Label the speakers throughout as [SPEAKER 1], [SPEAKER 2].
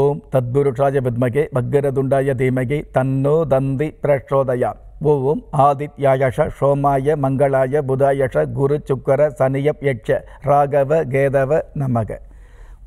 [SPEAKER 1] ஓம் தத்குருஷாய வித்மகே பக்கரதுண்டாய தீமகே தன்னோ தந்தி பிரச்சோதயா ஓம் ஆதித்யாயஷ சோமாய மங்களாய புதாயஷ குரு சுக்கர சனியப் யட்ச ராகவ கேதவ நமக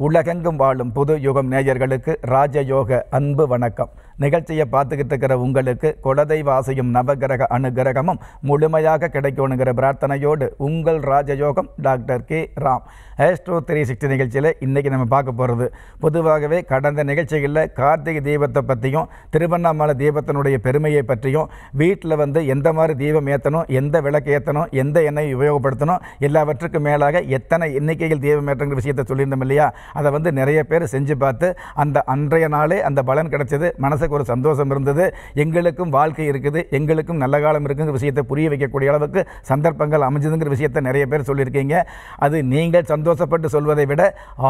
[SPEAKER 1] உலகெங்கும் வாழும் புது யுகம் நேயர்களுக்கு ராஜயோக அன்பு வணக்கம் நிகழ்ச்சியை பார்த்துக்கிட்டு இருக்கிற உங்களுக்கு குலதெய்வ ஆசையும் நவகிரக அனுகிரகமும் முழுமையாக கிடைக்கணுங்கிற பிரார்த்தனையோடு உங்கள் Rajayogam doctor K Ram astro three sixty நிகழ்ச்சியில் இன்றைக்கி நம்ம பார்க்க போகிறது பொதுவாகவே கடந்த நிகழ்ச்சிகளில் கார்த்திகை தீபத்தை பற்றியும் திருவண்ணாமலை தீபத்தினுடைய பெருமையை பற்றியும் வீட்டில் வந்து எந்த மாதிரி தீபம் ஏற்றணும் எந்த விளக்கு ஏற்றணும் எந்த எண்ணெய் உபயோகப்படுத்தணும் எல்லாவற்றுக்கும் மேலாக எத்தனை எண்ணிக்கையில் தீபம் ஏற்றங்கிற விஷயத்தை சொல்லியிருந்தோம் இல்லையா அதை வந்து நிறைய பேர் செஞ்சு பார்த்து அந்த அன்றைய நாளே அந்த பலன் கிடைச்சது மனசு மனசுக்கு ஒரு சந்தோஷம் இருந்தது எங்களுக்கும் வாழ்க்கை இருக்குது எங்களுக்கும் நல்ல காலம் இருக்குங்கிற விஷயத்தை புரிய வைக்கக்கூடிய அளவுக்கு சந்தர்ப்பங்கள் அமைஞ்சதுங்கிற விஷயத்தை நிறைய பேர் சொல்லியிருக்கீங்க அது நீங்கள் சந்தோஷப்பட்டு சொல்வதை விட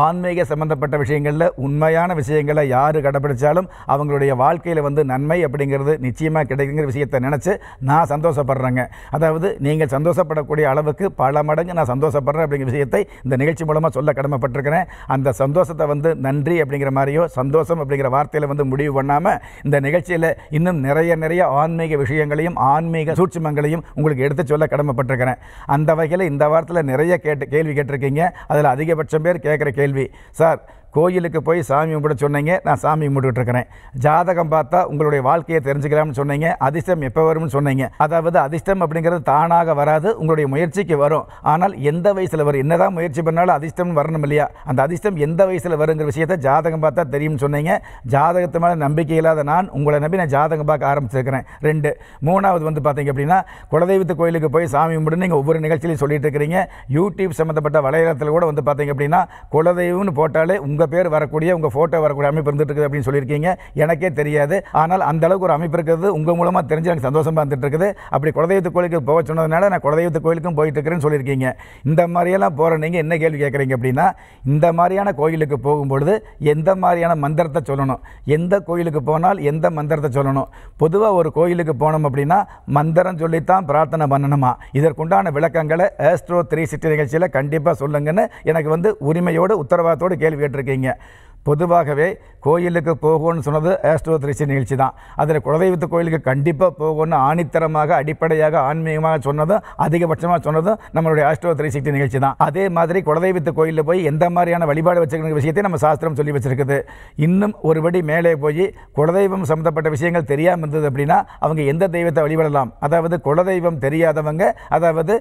[SPEAKER 1] ஆன்மீக சம்பந்தப்பட்ட விஷயங்களில் உண்மையான விஷயங்களை யார் கடைபிடிச்சாலும் அவங்களுடைய வாழ்க்கையில் வந்து நன்மை அப்படிங்கிறது நிச்சயமாக கிடைக்குங்கிற விஷயத்தை நினச்சி நான் சந்தோஷப்படுறேங்க அதாவது நீங்கள் சந்தோஷப்படக்கூடிய அளவுக்கு பல மடங்கு நான் சந்தோஷப்படுறேன் அப்படிங்கிற விஷயத்தை இந்த நிகழ்ச்சி மூலமாக சொல்ல கடமைப்பட்டிருக்கிறேன் அந்த சந்தோஷத்தை வந்து நன்றி அப்படிங்கிற மாதிரியோ சந்தோஷம் அப்படிங்கிற வார்த்தையில் வந்து முடிவு பண்ணாமல் இந்த நிகழ்ச்சியில் இன்னும் நிறைய நிறைய ஆன்மீக விஷயங்களையும் ஆன்மீக சூட்சமங்களையும் உங்களுக்கு எடுத்து சொல்ல கடமைப்பட்டிருக்கிறேன் அந்த வகையில் இந்த வாரத்தில் நிறைய கேட்டு கேள்வி கேட்டிருக்கீங்க அதில் அதிகபட்சம் பேர் கேட்குற கேள்வி சார் கோயிலுக்கு போய் சாமி கும்பிட சொன்னீங்க நான் சாமி கும்பிட்டுருக்கிறேன் ஜாதகம் பார்த்தா உங்களுடைய வாழ்க்கையை தெரிஞ்சுக்கலாம்னு சொன்னீங்க அதிர்ஷ்டம் எப்போ வரும்னு சொன்னீங்க அதாவது அதிர்ஷ்டம் அப்படிங்கிறது தானாக வராது உங்களுடைய முயற்சிக்கு வரும் ஆனால் எந்த வயசில் வரும் என்னதான் முயற்சி பண்ணாலும் அதிர்ஷ்டம் வரணும் இல்லையா அந்த அதிர்ஷ்டம் எந்த வயசில் வருங்கிற விஷயத்தை ஜாதகம் பார்த்தா தெரியும்னு சொன்னீங்க ஜாதகத்து மேலே நம்பிக்கை இல்லாத நான் உங்களை நம்பி நான் ஜாதகம் பார்க்க ஆரம்பிச்சிருக்கிறேன் ரெண்டு மூணாவது வந்து பார்த்தீங்க அப்படின்னா குலதெய்வத்து கோயிலுக்கு போய் சாமி கும்பிடுன்னு நீங்கள் ஒவ்வொரு நிகழ்ச்சியிலையும் சொல்லிட்டு இருக்கிறீங்க யூடியூப் சம்மந்தப்பட்ட வலைதளத்தில் கூட வந்து பார்த்தீங்க அப்படின்னா குலதெய்வம்னு போட்டாலே உங்கள் உங்கள் பேர் வரக்கூடிய உங்கள் ஃபோட்டோ வரக்கூடிய அமைப்பு இருந்துட்டு இருக்குது அப்படின்னு சொல்லியிருக்கீங்க எனக்கே தெரியாது ஆனால் அந்த அளவுக்கு ஒரு அமைப்பு இருக்கிறது உங்கள் மூலமாக தெரிஞ்சு எனக்கு சந்தோஷமாக இருந்துட்டு இருக்குது அப்படி குலதெய்வத்து கோயிலுக்கு போக சொன்னதுனால நான் குலதெய்வத்து கோயிலுக்கும் போயிட்டு இருக்கிறேன்னு சொல்லியிருக்கீங்க இந்த மாதிரியெல்லாம் போகிற நீங்கள் என்ன கேள்வி கேட்குறீங்க அப்படின்னா இந்த மாதிரியான கோயிலுக்கு போகும்பொழுது எந்த மாதிரியான மந்திரத்தை சொல்லணும் எந்த கோயிலுக்கு போனால் எந்த மந்திரத்தை சொல்லணும் பொதுவாக ஒரு கோயிலுக்கு போனோம் அப்படின்னா மந்திரம் சொல்லித்தான் பிரார்த்தனை பண்ணணுமா இதற்குண்டான விளக்கங்களை ஆஸ்ட்ரோ த்ரீ சிட்டி நிகழ்ச்சியில் கண்டிப்பாக சொல்லுங்கன்னு எனக்கு வந்து உரிமையோடு உத்தரவாதத்தோடு கேள்வி கேட்டிருக்கீங்க เองเนี่ย பொதுவாகவே கோயிலுக்கு போகணும்னு சொன்னது ஏஷ்டோதரிசி நிகழ்ச்சி தான் அதில் குலதெய்வத்து கோயிலுக்கு கண்டிப்பாக போகணும்னு ஆணித்தரமாக அடிப்படையாக ஆன்மீகமாக சொன்னதும் அதிகபட்சமாக சொன்னதும் நம்மளுடைய ஆஷ்டோதரிசிக்கு நிகழ்ச்சி தான் அதே மாதிரி குலதெய்வத்து கோயிலில் போய் எந்த மாதிரியான வழிபாடு வச்சுக்கிற விஷயத்தையும் நம்ம சாஸ்திரம் சொல்லி வச்சுருக்குது இன்னும் ஒருபடி மேலே போய் குலதெய்வம் சம்மந்தப்பட்ட விஷயங்கள் தெரியாமல் இருந்தது அப்படின்னா அவங்க எந்த தெய்வத்தை வழிபடலாம் அதாவது குலதெய்வம் தெரியாதவங்க அதாவது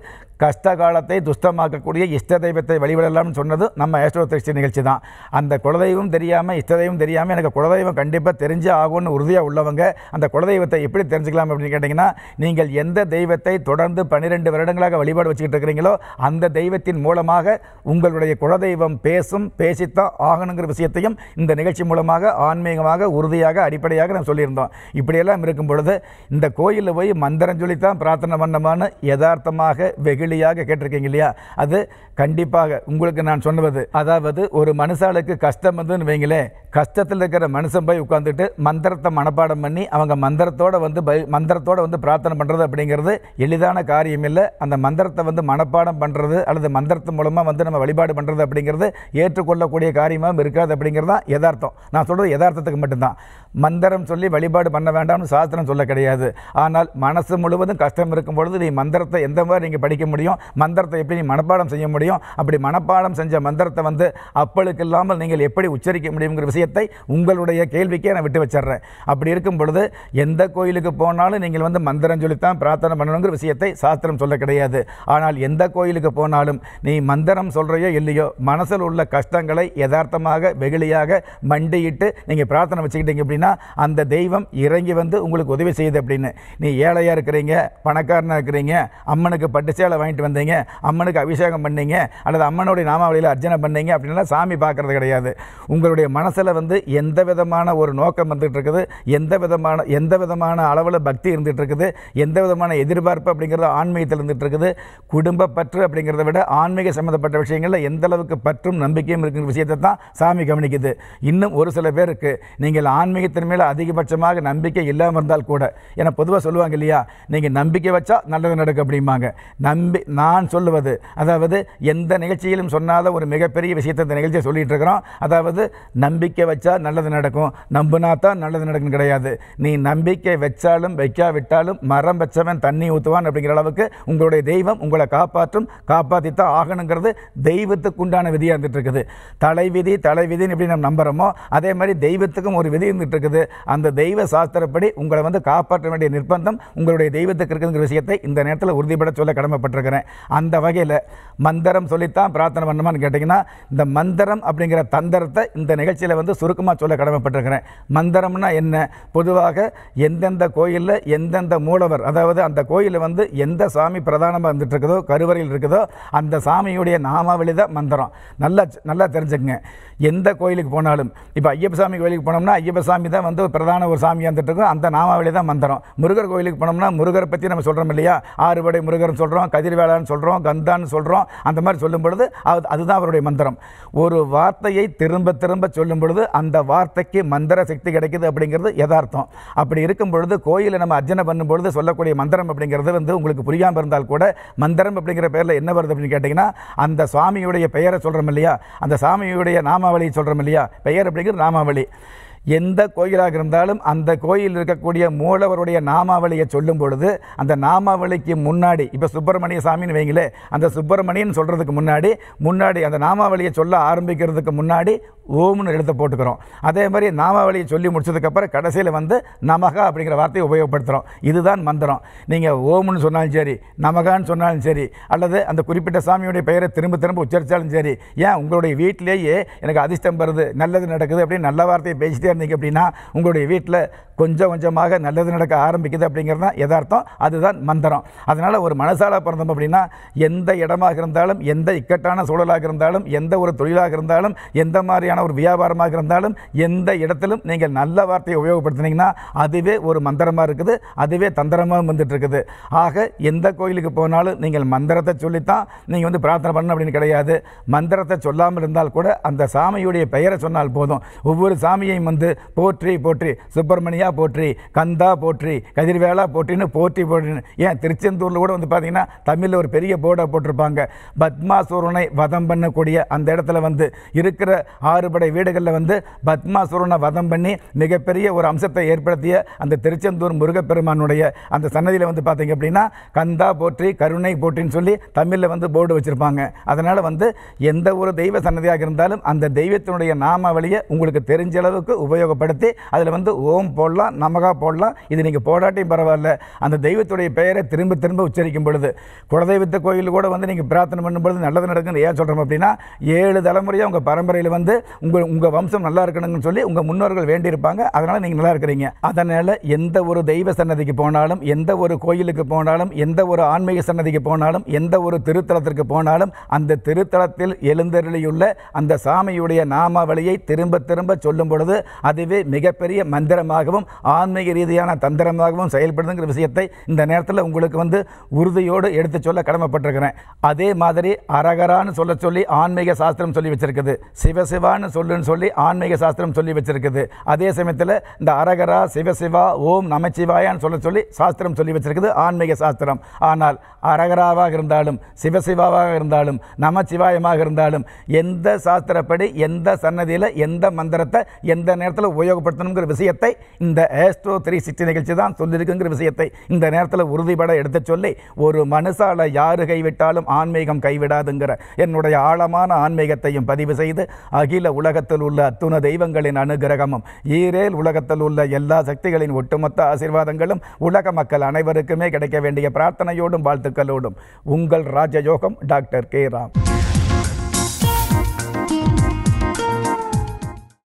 [SPEAKER 1] கஷ்ட காலத்தை துஷ்டமாக்கக்கூடிய இஷ்ட தெய்வத்தை வழிபடலாம்னு சொன்னது நம்ம ஆஷ்டோதரிசி நிகழ்ச்சி தான் அந்த குலதெய்வம் தெரியாமல் இஷ்டதெய்வம் தெரியாமல் எனக்கு குலதெய்வம் கண்டிப்பாக தெரிஞ்சு ஆகும்னு உறுதியாக உள்ளவங்க அந்த குலதெய்வத்தை எப்படி தெரிஞ்சுக்கலாம் அப்படின்னு கேட்டிங்கன்னா நீங்கள் எந்த தெய்வத்தை தொடர்ந்து பன்னிரெண்டு வருடங்களாக வழிபாடு வச்சுக்கிட்டு இருக்கிறீங்களோ அந்த தெய்வத்தின் மூலமாக உங்களுடைய குலதெய்வம் பேசும் பேசித்தான் ஆகணுங்கிற விஷயத்தையும் இந்த நிகழ்ச்சி மூலமாக ஆன்மீகமாக உறுதியாக அடிப்படையாக நம்ம சொல்லியிருந்தோம் இப்படியெல்லாம் இருக்கும் பொழுது இந்த கோயிலில் போய் மந்திரம் சொல்லித்தான் பிரார்த்தனை பண்ணமான்னு யதார்த்தமாக வெகுளியாக கேட்டிருக்கீங்க இல்லையா அது கண்டிப்பாக உங்களுக்கு நான் சொன்னது அதாவது ஒரு மனுஷாளுக்கு கஷ்டம் வந்துன்னு வைங்களே கஷ்டத்தில் இருக்கிற மனுஷன் போய் உட்காந்துட்டு மந்திரத்தை மனப்பாடம் பண்ணி அவங்க மந்திரத்தோடு வந்து மந்திரத்தோடு வந்து பிரார்த்தனை பண்ணுறது அப்படிங்கிறது எளிதான காரியம் இல்லை அந்த மந்திரத்தை வந்து மனப்பாடம் பண்ணுறது அல்லது மந்திரத்து மூலமாக வந்து நம்ம வழிபாடு பண்ணுறது அப்படிங்கிறது ஏற்றுக்கொள்ளக்கூடிய காரியமாகவும் இருக்காது அப்படிங்கிறது தான் யதார்த்தம் நான் சொல்கிறது யதார்த்தத்துக்கு மட்டும்தான் மந்திரம் சொல்லி வழிபாடு பண்ண வேண்டாம்னு சாஸ்திரம் சொல்ல கிடையாது ஆனால் மனசு முழுவதும் கஷ்டம் இருக்கும் பொழுது நீ மந்திரத்தை எந்த மாதிரி நீங்கள் படிக்க முடியும் மந்திரத்தை எப்படி நீ மனப்பாடம் செய்ய முடியும் முடியும் அப்படி மனப்பாடம் செஞ்ச மந்திரத்தை வந்து அப்பளுக்கு இல்லாமல் நீங்கள் எப்படி உச்சரிக்க முடியுங்கிற விஷயத்தை உங்களுடைய கேள்விக்கே நான் விட்டு வச்சிடுறேன் அப்படி இருக்கும் பொழுது எந்த கோயிலுக்கு போனாலும் நீங்கள் வந்து மந்திரம் சொல்லித்தான் பிரார்த்தனை பண்ணணுங்கிற விஷயத்தை சாஸ்திரம் சொல்ல கிடையாது ஆனால் எந்த கோயிலுக்கு போனாலும் நீ மந்திரம் சொல்கிறையோ இல்லையோ மனசில் உள்ள கஷ்டங்களை யதார்த்தமாக வெகுளியாக மண்டியிட்டு நீங்கள் பிரார்த்தனை வச்சுக்கிட்டீங்க அப்படின்னா அந்த தெய்வம் இறங்கி வந்து உங்களுக்கு உதவி செய்யுது அப்படின்னு நீ ஏழையாக இருக்கிறீங்க பணக்காரனாக இருக்கிறீங்க அம்மனுக்கு பட்டு சேலை வாங்கிட்டு வந்தீங்க அம்மனுக்கு அபிஷேகம் பண்ணீங்க பண்ணீங்க அல்லது அம்மனுடைய நாமாவளியில் அர்ச்சனை பண்ணீங்க அப்படின்னா சாமி பார்க்குறது கிடையாது உங்களுடைய மனசில் வந்து எந்த விதமான ஒரு நோக்கம் வந்துட்டு இருக்குது எந்த விதமான எந்த விதமான அளவில் பக்தி இருந்துகிட்டு இருக்குது எந்த விதமான எதிர்பார்ப்பு அப்படிங்கிறது ஆன்மீகத்தில் இருந்துகிட்டு இருக்குது குடும்ப பற்று அப்படிங்கிறத விட ஆன்மீக சம்மந்தப்பட்ட விஷயங்களில் எந்த அளவுக்கு பற்றும் நம்பிக்கையும் இருக்கிற விஷயத்தை தான் சாமி கவனிக்குது இன்னும் ஒரு சில பேருக்கு நீங்கள் ஆன்மீகத்தின் மேலே அதிகபட்சமாக நம்பிக்கை இல்லாமல் இருந்தால் கூட ஏன்னா பொதுவாக சொல்லுவாங்க இல்லையா நீங்கள் நம்பிக்கை வச்சா நல்லது நடக்கும் அப்படிம்பாங்க நம்பி நான் சொல்லுவது அதாவது எந்த நிகழ்ச்சியிலும் சொன்னாத ஒரு மிகப்பெரிய விஷயத்தை இந்த நிகழ்ச்சியை சொல்லிகிட்டு இருக்கிறோம் அதாவது நம்பிக்கை வச்சா நல்லது நடக்கும் நம்பினா தான் நல்லது நடக்கும் கிடையாது நீ நம்பிக்கை வச்சாலும் வைக்காவிட்டாலும் மரம் வச்சவன் தண்ணி ஊற்றுவான் அப்படிங்கிற அளவுக்கு உங்களுடைய தெய்வம் உங்களை காப்பாற்றும் காப்பாற்றி தான் ஆகணுங்கிறது தெய்வத்துக்கு உண்டான விதியாக இருந்துட்டு இருக்குது தலைவிதி தலைவிதின்னு எப்படி நம்ம நம்புகிறோமோ அதே மாதிரி தெய்வத்துக்கும் ஒரு விதி இருந்துட்டு இருக்குது அந்த தெய்வ சாஸ்திரப்படி உங்களை வந்து காப்பாற்ற வேண்டிய நிர்பந்தம் உங்களுடைய தெய்வத்துக்கு இருக்குங்கிற விஷயத்தை இந்த நேரத்தில் உறுதிபட சொல்ல கடமைப்பட்டிருக்கிறேன் அந்த வகையில் மந்த மந்திரம் சொல்லித்தான் பிரார்த்தனை பண்ணுமான்னு கேட்டிங்கன்னா இந்த மந்திரம் அப்படிங்கிற தந்திரத்தை இந்த நிகழ்ச்சியில் வந்து சுருக்கமாக சொல்ல கடமைப்பட்டிருக்கிறேன் மந்திரம்னா என்ன பொதுவாக எந்தெந்த கோயிலில் எந்தெந்த மூலவர் அதாவது அந்த கோயிலில் வந்து எந்த சாமி பிரதானமாக இருந்துட்டு இருக்குதோ கருவறையில் இருக்குதோ அந்த சாமியுடைய நாமாவளி தான் மந்திரம் நல்லா நல்லா தெரிஞ்சுக்கங்க எந்த கோயிலுக்கு போனாலும் இப்போ ஐயப்ப சாமி கோயிலுக்கு போனோம்னா ஐயப்ப சாமி தான் வந்து பிரதான ஒரு சாமியாக இருந்துட்டு இருக்கும் அந்த நாமாவளி தான் மந்திரம் முருகர் கோயிலுக்கு போனோம்னா முருகரை பற்றி நம்ம சொல்கிறோம் இல்லையா ஆறுபடை முருகர்னு சொல்கிறோம் கதிர்வேளான்னு சொல்கிறோம் கந்தான்னு சொல்கிறோம் அந்த அப்படின்ற மாதிரி சொல்லும் பொழுது அது அதுதான் அவருடைய மந்திரம் ஒரு வார்த்தையை திரும்ப திரும்ப சொல்லும் பொழுது அந்த வார்த்தைக்கு மந்திர சக்தி கிடைக்குது அப்படிங்கிறது யதார்த்தம் அப்படி இருக்கும் பொழுது கோயிலை நம்ம அர்ஜனை பண்ணும் பொழுது சொல்லக்கூடிய மந்திரம் அப்படிங்கிறது வந்து உங்களுக்கு புரியாமல் இருந்தால் கூட மந்திரம் அப்படிங்கிற பேரில் என்ன வருது அப்படின்னு கேட்டிங்கன்னா அந்த சுவாமியுடைய பெயரை சொல்கிறோம் இல்லையா அந்த சாமியுடைய நாமாவளியை சொல்கிறோம் இல்லையா பெயர் அப்படிங்கிறது நாமாவளி எந்த கோயிலாக இருந்தாலும் அந்த கோயில் இருக்கக்கூடிய மூலவருடைய நாமாவளியை சொல்லும் பொழுது அந்த நாமாவளிக்கு முன்னாடி இப்போ சுப்பிரமணிய சாமின்னு வைங்களே அந்த சுப்பிரமணியன் சொல்கிறதுக்கு முன்னாடி முன்னாடி அந்த நாமாவளியை சொல்ல ஆரம்பிக்கிறதுக்கு முன்னாடி ஓம்னு எழுத போட்டுக்கிறோம் அதே மாதிரி நாமாவளியை சொல்லி முடிச்சதுக்கப்புறம் கடைசியில் வந்து நமகா அப்படிங்கிற வார்த்தையை உபயோகப்படுத்துகிறோம் இதுதான் மந்திரம் நீங்கள் ஓம்னு சொன்னாலும் சரி நமகான்னு சொன்னாலும் சரி அல்லது அந்த குறிப்பிட்ட சாமியுடைய பெயரை திரும்ப திரும்ப உச்சரித்தாலும் சரி ஏன் உங்களுடைய வீட்டிலேயே எனக்கு அதிர்ஷ்டம் வருது நல்லது நடக்குது அப்படின்னு நல்ல வார்த்தையை பேசிட்டே இருந்தீங்க அப்படின்னா உங்களுடைய வீட்டில் கொஞ்சம் கொஞ்சமாக நல்லது நடக்க ஆரம்பிக்குது அப்படிங்கிறது தான் அதுதான் மந்திரம் அதனால் ஒரு மனசால பிறந்தோம் அப்படின்னா எந்த இடமாக இருந்தாலும் எந்த இக்கட்டான சூழலாக இருந்தாலும் எந்த ஒரு தொழிலாக இருந்தாலும் எந்த மாதிரியான ஒரு வியாபாரமாக இருந்தாலும் எந்த இடத்திலும் நீங்கள் நல்ல வார்த்தையை உபயோகப்படுத்தினீங்கன்னா அதுவே ஒரு மந்திரமாக இருக்குது அதுவே தந்திரமாகவும் வந்துட்டு இருக்குது ஆக எந்த கோயிலுக்கு போனாலும் நீங்கள் மந்திரத்தை சொல்லித்தான் நீங்கள் வந்து பிரார்த்தனை பண்ணணும் அப்படின்னு கிடையாது மந்திரத்தை சொல்லாமல் இருந்தால் கூட அந்த சாமியுடைய பெயரை சொன்னால் போதும் ஒவ்வொரு சாமியையும் வந்து போற்றி போற்றி சுப்பிரமணியா போற்றி கந்தா போற்றி கதிர்வேலா போற்றின்னு போற்றி போற்றின்னு ஏன் திருச்செந்தூரில் கூட வந்து பார்த்தீங்கன்னா தமிழில் ஒரு பெரிய போர்டாக போட்டிருப்பாங்க பத்மாசுரனை வதம் பண்ணக்கூடிய அந்த இடத்துல வந்து இருக்கிற ஆறுபடை வீடுகளில் வந்து பத்மாசுரனை வதம் பண்ணி மிகப்பெரிய ஒரு அம்சத்தை ஏற்படுத்திய அந்த திருச்செந்தூர் முருகப்பெருமானுடைய அந்த சன்னதியில் வந்து பார்த்தீங்க அப்படின்னா கந்தா போற்றி கருணை போற்றின்னு சொல்லி தமிழில் வந்து போர்டு வச்சுருப்பாங்க அதனால் வந்து எந்த ஒரு தெய்வ சன்னதியாக இருந்தாலும் அந்த தெய்வத்தினுடைய நாமாவளியை உங்களுக்கு தெரிஞ்ச அளவுக்கு உபயோகப்படுத்தி அதில் வந்து ஓம் போல போடலாம் நமக்காக போடலாம் இது நீங்கள் போடாட்டியும் பரவாயில்ல அந்த தெய்வத்துடைய பெயரை திரும்ப திரும்ப உச்சரிக்கும் பொழுது குலதெய்வத்த கோயில் கூட வந்து நீங்கள் பிரார்த்தனை பண்ணும் பொழுது நல்லது நடக்குன்னு ஏன் சொல்கிறோம் அப்படின்னா ஏழு தலைமுறையாக உங்கள் பரம்பரையில் வந்து உங்கள் உங்கள் வம்சம் நல்லா இருக்கணுங்கன்னு சொல்லி உங்கள் முன்னோர்கள் வேண்டியிருப்பாங்க அதனால் நீங்கள் நல்லா இருக்கிறீங்க அதனால் எந்த ஒரு தெய்வ சன்னதிக்கு போனாலும் எந்த ஒரு கோயிலுக்கு போனாலும் எந்த ஒரு ஆன்மீக சன்னதிக்கு போனாலும் எந்த ஒரு திருத்தலத்திற்கு போனாலும் அந்த திருத்தலத்தில் எழுந்தருளியுள்ள அந்த சாமியுடைய நாமாவளியை திரும்ப திரும்ப சொல்லும் பொழுது அதுவே மிகப்பெரிய மந்திரமாகவும் ரீதியாகவும் ஆன்மீக ரீதியான தந்திரமாகவும் செயல்படுதுங்கிற விஷயத்தை இந்த நேரத்தில் உங்களுக்கு வந்து உறுதியோடு எடுத்து சொல்ல கடமைப்பட்டிருக்கிறேன் அதே மாதிரி அரகரான்னு சொல்ல சொல்லி ஆன்மீக சாஸ்திரம் சொல்லி வச்சிருக்குது சிவசிவான்னு சொல்லுன்னு சொல்லி ஆன்மீக சாஸ்திரம் சொல்லி வச்சிருக்குது அதே சமயத்தில் இந்த அரகரா சிவசிவா ஓம் நமச்சிவாயான்னு சொல்ல சொல்லி சாஸ்திரம் சொல்லி வச்சிருக்குது ஆன்மீக சாஸ்திரம் ஆனால் அரகராவாக இருந்தாலும் சிவசிவாவாக இருந்தாலும் நமச்சிவாயமாக இருந்தாலும் எந்த சாஸ்திரப்படி எந்த சன்னதியில் எந்த மந்திரத்தை எந்த நேரத்தில் உபயோகப்படுத்தணுங்கிற விஷயத்தை இந்த இந்த ஏஸ்ட்ரோ த்ரீ சிக்ஸ்டி நிகழ்ச்சி தான் சொல்லியிருக்குங்கிற விஷயத்தை இந்த நேரத்தில் உறுதிபட எடுத்து சொல்லி ஒரு மனுஷால யாரு கைவிட்டாலும் ஆன்மீகம் கைவிடாதுங்கிற என்னுடைய ஆழமான ஆன்மீகத்தையும் பதிவு செய்து அகில உலகத்தில் உள்ள அத்துண தெய்வங்களின் அனுகிரகமும் ஈரேல் உலகத்தில் உள்ள எல்லா சக்திகளின் ஒட்டுமொத்த ஆசீர்வாதங்களும் உலக மக்கள் அனைவருக்குமே கிடைக்க வேண்டிய பிரார்த்தனையோடும் வாழ்த்துக்களோடும் உங்கள் ராஜயோகம் டாக்டர் கே ராம்